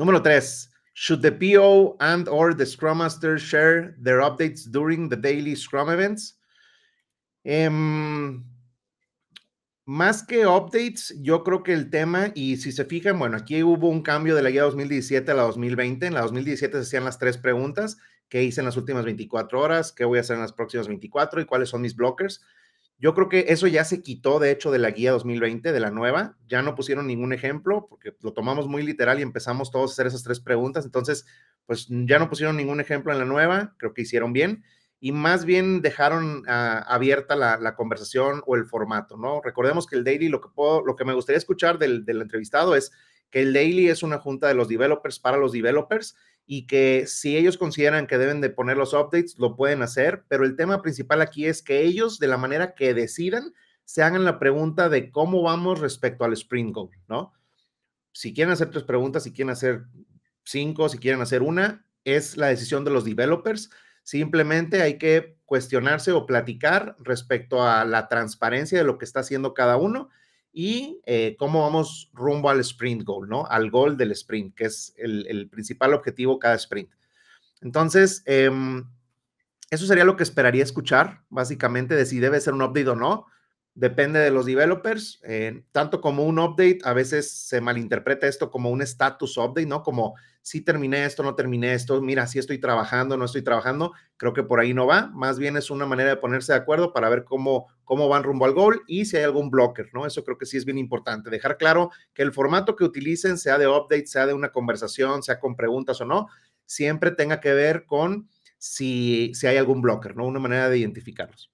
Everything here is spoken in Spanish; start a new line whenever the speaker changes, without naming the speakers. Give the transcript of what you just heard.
Número tres, should the PO and or the Scrum Master share their updates during the daily Scrum events? Em, más que updates, yo creo que el tema, y si se fijan, bueno, aquí hubo un cambio de la guía 2017 a la 2020. En la 2017 se hacían las tres preguntas, ¿qué hice en las últimas 24 horas? ¿Qué voy a hacer en las próximas 24? ¿Y cuáles son mis blockers? Yo creo que eso ya se quitó, de hecho, de la guía 2020, de la nueva. Ya no pusieron ningún ejemplo porque lo tomamos muy literal y empezamos todos a hacer esas tres preguntas. Entonces, pues ya no pusieron ningún ejemplo en la nueva. Creo que hicieron bien y más bien dejaron ah, abierta la, conversación o el formato, ¿no? Recordemos que el daily, lo que, puedo, lo que me gustaría escuchar del, del entrevistado es que el daily es una junta de los developers para los developers y que si ellos consideran que deben de poner los updates, lo pueden hacer, pero el tema principal aquí es que ellos, de la manera que decidan, se hagan la pregunta de cómo vamos respecto al sprint goal, ¿no? Si quieren hacer tres preguntas, si quieren hacer cinco, si quieren hacer una, es la decisión de los developers. Simplemente hay que cuestionarse o platicar respecto a la transparencia de lo que está haciendo cada uno y eh, cómo vamos rumbo al sprint goal, ¿no? Al gol del sprint, que es el, principal objetivo cada sprint. Entonces, em, eso sería lo que esperaría escuchar, básicamente, de si debe ser un update o no depende de los developers, eh, tanto como un update, a veces se malinterpreta esto como un status update, ¿no? Como si terminé esto, no terminé esto, mira, si estoy trabajando, no estoy trabajando, creo que por ahí no va, más bien es una manera de ponerse de acuerdo para ver cómo, cómo van rumbo al gol y si hay algún blocker, ¿no? Eso creo que sí es bien importante, dejar claro que el formato que utilicen, sea de update, sea de una conversación, sea con preguntas o no, siempre tenga que ver con si, si hay algún blocker, ¿no? Una manera de identificarlos.